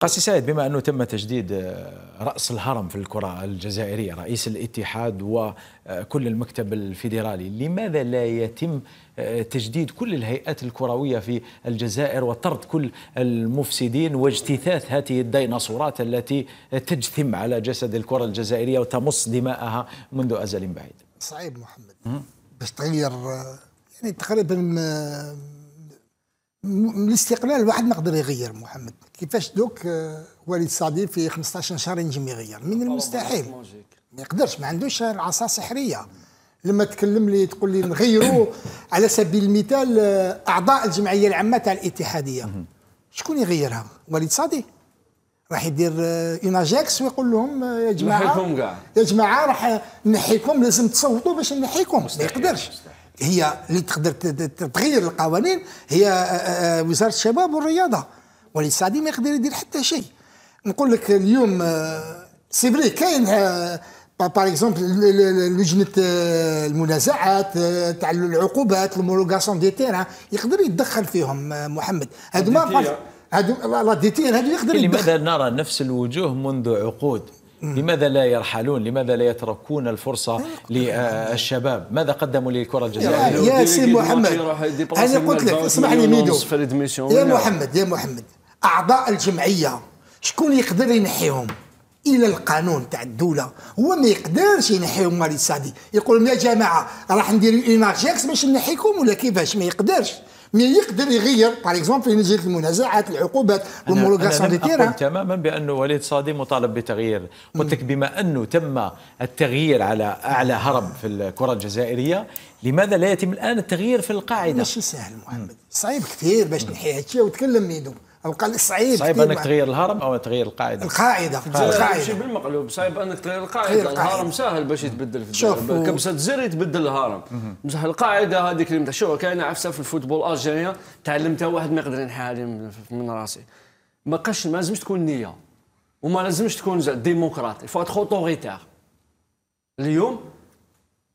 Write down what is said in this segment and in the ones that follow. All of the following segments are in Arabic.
قاسي سعيد بما انه تم تجديد آه، راس الهرم في الكره الجزائريه رئيس الاتحاد وكل المكتب الفيدرالي لماذا لا يتم آه، تجديد كل الهيئات الكرويه في الجزائر وطرد كل المفسدين واجتثاث هذه الديناصورات التي تجثم على جسد الكره الجزائريه وتمص دماءها منذ ازل بعيد صعيب محمد باش تغير آه، يعني تقريبا الاستقلال الواحد ما قدر يغير محمد كيفاش دوك آه، وليد صادي في 15 شهر ينجم يغير من المستحيل ما يقدرش ما عندوش عصا سحريه لما تكلم لي تقول لي نغيروا على سبيل المثال آه، اعضاء الجمعيه العامه تاع الاتحاديه شكون يغيرها وليد صادي راح يدير آه، اجاكس ويقول لهم يا جماعه يا جماعه راح نحيكم لازم تصوتوا باش نحيكم ما يقدرش مستحيل. هي اللي تقدر تغير القوانين هي آه، آه، آه، وزاره الشباب والرياضه وليد السعدي ما يقدر يدير حتى شيء نقول لك اليوم سي كاين باغ اكزومبل لجنه المنازعات تاع العقوبات المروغاسيون دي تيرا يقدر يتدخل فيهم محمد هادو ما هادو لا ديتير هادو يقدر يتدخل لماذا نرى نفس الوجوه منذ عقود لماذا لا يرحلون لماذا لا يتركون الفرصة للشباب ماذا قدموا للكرة الجزائرية يا, يا سي محمد أنا قلت لك اسمح لي ميدو يا محمد يا محمد أعضاء الجمعية شكون يقدر ينحيهم الى القانون تاع الدوله هو ما يقدرش ينحيهم مالي سادي يقول لهم يا جماعه راح ندير اون باش نحيكم ولا كيفاش ما يقدرش مي يقدر يغير باغ اكزومبل في نتيجه المنازعات العقوبات الهومولوغاسيون دي تيران تماما بانه وليد صادي مطالب بتغيير قلت لك بما انه تم التغيير على اعلى هرم في الكره الجزائريه لماذا لا يتم الان التغيير في القاعده؟ ماشي سهل محمد صعيب كثير باش تنحي هادشي وتكلم ميدو او قال صعيب صعيب انك تغير الهرم او تغير القاعده القاعده القاعده بالمقلوب صعيب انك تغير القاعده الهرم سهل باش يتبدل في شوف كبسه زر يتبدل الهرم بصح القاعده هذيك اللي شوف كاين عفسه في الفوتبول الجيريا تعلمتها واحد ما يقدر ينحالي من راسي ما قاش ما لازمش تكون نيه وما لازمش تكون ديموقراطي فوا اتخ اوتوريتير اليوم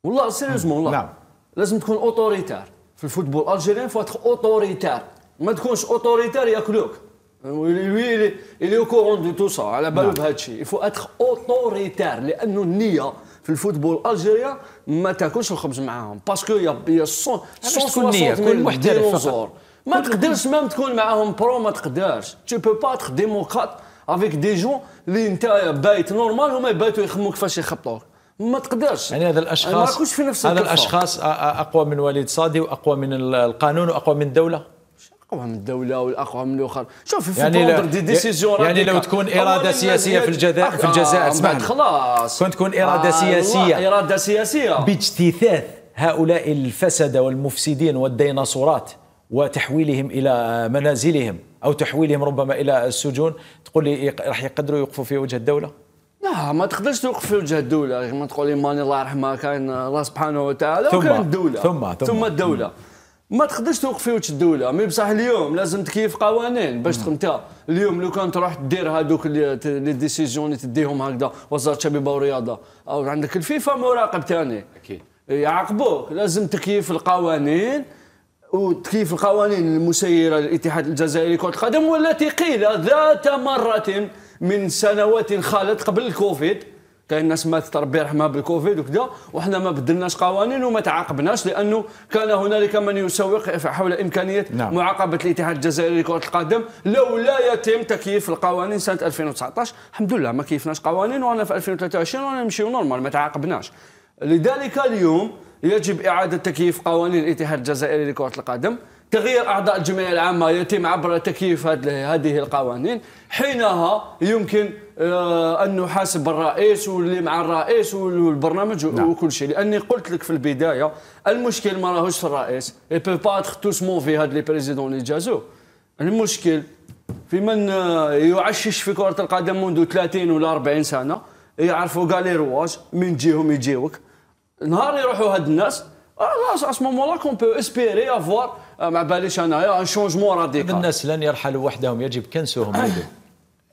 والله سيريوزمون والله نعم. لازم تكون اوتوريتير في الفوتبول الجيريان فوا اتخ اوتوريتير ما تكونش اوتوريتير ياكلوك لوي اللي او كورون دو تو سا على بالو بهذا الشيء يفو اتخ اوتوريتير لانه النيه في الفوتبول الجيريا ما تاكلش الخبز معاهم باسكو يا 160 محترف ما تقدرش ما تكون معاهم برو ما تقدرش تي بو با تخ ديموكرات افيك دي جون اللي انت بايت نورمال هما يباتوا يخمو كيفاش يخبطوك ما تقدرش يعني هذا الاشخاص ما في نفس هذا الاشخاص اقوى من وليد صادي واقوى من القانون واقوى من الدوله اقوى من الدوله والاقوى من الاخر شوف في يعني دي ديسيزيون يعني, يعني لو تكون اراده سياسيه في يعني الجزائر في الجزائر اسمع خلاص كون تكون اراده آه سياسيه اراده سياسيه باجتثاث هؤلاء الفسده والمفسدين والديناصورات وتحويلهم الى منازلهم او تحويلهم ربما الى السجون تقول لي راح يقدروا يوقفوا في وجه الدوله لا ما تقدرش توقف في وجه الدوله ما تقول لي ماني الله يرحمها كان الله سبحانه وتعالى ثم الدوله ثم ثم, ثم الدوله مم. ما تقدرش توقفي وتشدو لها الدوله مي بصح اليوم لازم تكيف قوانين باش انت اليوم لو كان تروح دير هذوك لي ديسيزيون اللي تديهم هكذا وزاره الشبيبه والرياضه او عندك الفيفا مراقب ثاني اكيد يعاقبوك لازم تكيف القوانين وتكيف القوانين المسيره للاتحاد الجزائري لكره القدم والتي قيل ذات مره من سنوات خالت قبل الكوفيد كاين ناس ماتت ربي يرحمها بالكوفيد وكذا وحنا ما بدلناش قوانين وما تعاقبناش لانه كان هنالك من يسوق حول امكانيه نعم. معاقبه الاتحاد الجزائري لكره القدم لولا يتم تكييف القوانين سنه 2019 الحمد لله ما كيفناش قوانين وانا في 2023 وانا نمشيو نورمال ما تعاقبناش لذلك اليوم يجب اعاده تكييف قوانين الاتحاد الجزائري لكره القدم تغيير أعضاء الجمعية العامة يتم عبر تكييف هذه القوانين حينها يمكن آه، أن نحاسب الرئيس واللي مع الرئيس والبرنامج نعم. وكل شيء لأني قلت لك في البداية المشكل ما راهوش في الرئيس اي بو با اتخ توس في هاد لي بريزيدون اللي جازو المشكل في من آه، يعشش في كرة القدم منذ 30 ولا 40 سنة يعرفوا لي رواج من جيهم يجيوك نهار يروحوا هاد الناس آه، خلاص اسمو لا كون بو اسبيري افوار آه، ما باليش انا ان شونجمون راديكال الناس لن يرحلوا وحدهم يجب كنسهم آه. عندك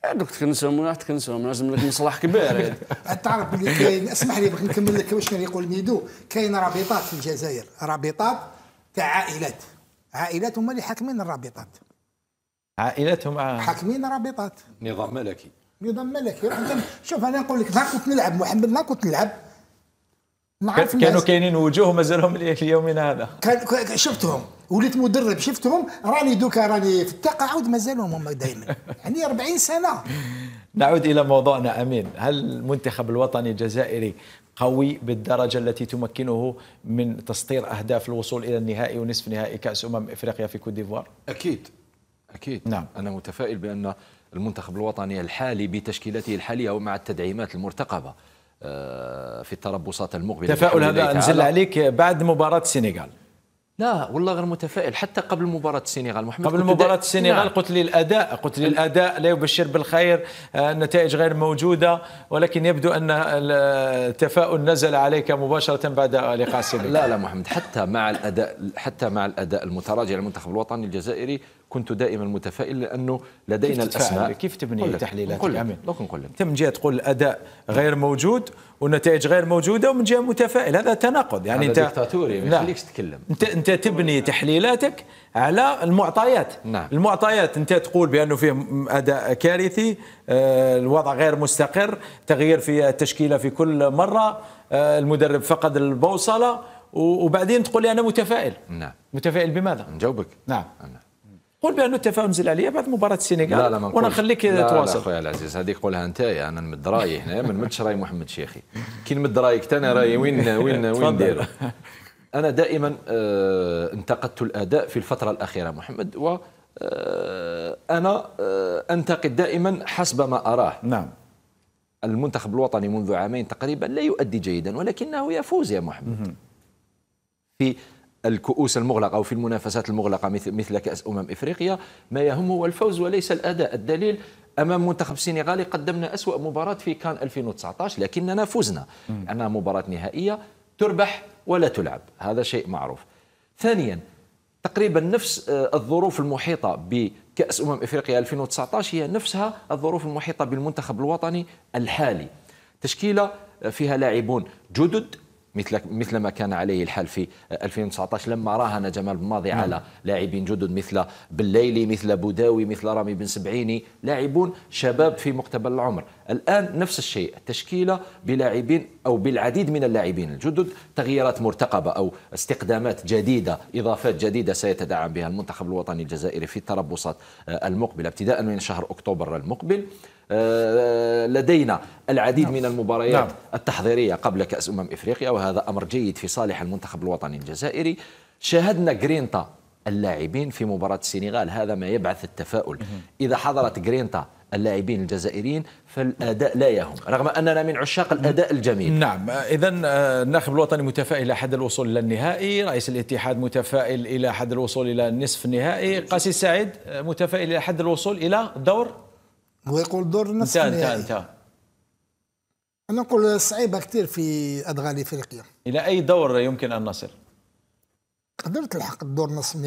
آه، تكنسهم ولا تكنسهم لازم لك مصلح كبير تعرف بلي كاين اسمح لي باش نكمل لك واش كان يقول ميدو كاين رابطات في الجزائر رابطات تاع عائلات عائلات هما اللي حاكمين الرابطات عائلات هما حاكمين رابطات نظام ملكي نظام ملكي شوف انا نقول لك كنت نلعب محمد ما كنت نلعب كانوا كاينين وجوه مازالهم ليومنا هذا كان شفتهم وليت مدرب شفتهم راني دوكا راني في التقاعد مازالهم هما دائما يعني 40 سنه نعود الى موضوعنا امين هل المنتخب الوطني الجزائري قوي بالدرجه التي تمكنه من تسطير اهداف الوصول الى النهائي ونصف نهائي كاس امم افريقيا في كوت ديفوار اكيد اكيد نعم انا متفائل بان المنتخب الوطني الحالي بتشكيلته الحاليه ومع التدعيمات المرتقبه آه، في التربصات المقبله تفاؤل هذا انزل عليك بعد مباراه السنغال لا والله غير متفائل حتى قبل مباراة السنغال محمد قبل مباراة السنغال نعم. قلت لي الأداء قلت لي الأداء لا يبشر بالخير آه، النتائج غير موجودة ولكن يبدو أن التفاؤل نزل عليك مباشرة بعد لقاء السنغال لا لا محمد حتى مع الأداء حتى مع الأداء المتراجع للمنتخب الوطني الجزائري كنت دائما متفائل لانه لدينا كيف الاسماء كيف تبني تحليلاتك امين نقول لك من جهه تقول الاداء غير موجود والنتائج غير موجوده ومن جهه متفائل هذا تناقض يعني هذا انت ديكتاتوري ما نعم. يخليكش تتكلم انت انت تبني نعم. تحليلاتك على المعطيات نعم. المعطيات انت تقول بانه فيه اداء كارثي آه، الوضع غير مستقر تغيير في التشكيله في كل مره آه، المدرب فقد البوصله وبعدين تقول لي انا متفائل نعم متفائل بماذا نجاوبك نعم, نعم. قول بانه التفاهم عليا بعد مباراه السينغال لا لا ما وانا نخليك تواصل لا خويا العزيز هذيك قولها انت يعني انا نمد رايي هنا ما نمدش راي محمد شيخي كي نمد رايك انا رايي وين وين وين ندير انا دائما آه، انتقدت الاداء في الفتره الاخيره محمد و آه، انا آه، انتقد دائما حسب ما اراه نعم المنتخب الوطني منذ عامين تقريبا لا يؤدي جيدا ولكنه يفوز يا محمد في الكؤوس المغلقة أو في المنافسات المغلقة مثل كأس أمم إفريقيا ما يهم هو الفوز وليس الأداء الدليل امام منتخب السنغالي قدمنا اسوا مباراه في كان 2019 لكننا فزنا لانها مباراه نهائيه تربح ولا تلعب هذا شيء معروف ثانيا تقريبا نفس آه، الظروف المحيطه بكاس امم افريقيا 2019 هي نفسها الظروف المحيطه بالمنتخب الوطني الحالي تشكيله آه، فيها لاعبون جدد مثل مثل ما كان عليه الحال في 2019 لما راهن جمال الماضي نعم. على لاعبين جدد مثل بالليلي مثل بوداوي مثل رامي بن سبعيني لاعبون شباب في مقتبل العمر الان نفس الشيء التشكيله بلاعبين او بالعديد من اللاعبين الجدد تغييرات مرتقبه او استقدامات جديده اضافات جديده سيتدعم بها المنتخب الوطني الجزائري في التربصات آه، المقبله ابتداء من شهر اكتوبر المقبل آه، لدينا العديد نعم. من المباريات نعم. التحضيرية قبل كأس أمم إفريقيا وهذا أمر جيد في صالح المنتخب الوطني الجزائري شاهدنا جرينتا اللاعبين في مباراة السنغال هذا ما يبعث التفاؤل إذا حضرت جرينتا اللاعبين الجزائريين فالاداء لا يهم رغم اننا من عشاق الاداء الجميل نعم اذا آه، الناخب الوطني متفائل الى حد الوصول الى النهائي رئيس الاتحاد متفائل الى حد الوصول الى نصف النهائي قاسي سعيد آه، متفائل الى حد الوصول الى دور هو يقول دور النصف انتهى انتهى انا نقول صعيبه كثير في ادغال افريقيا الى اي دور يمكن ان نصل؟ قدرت تلحق الدور نصف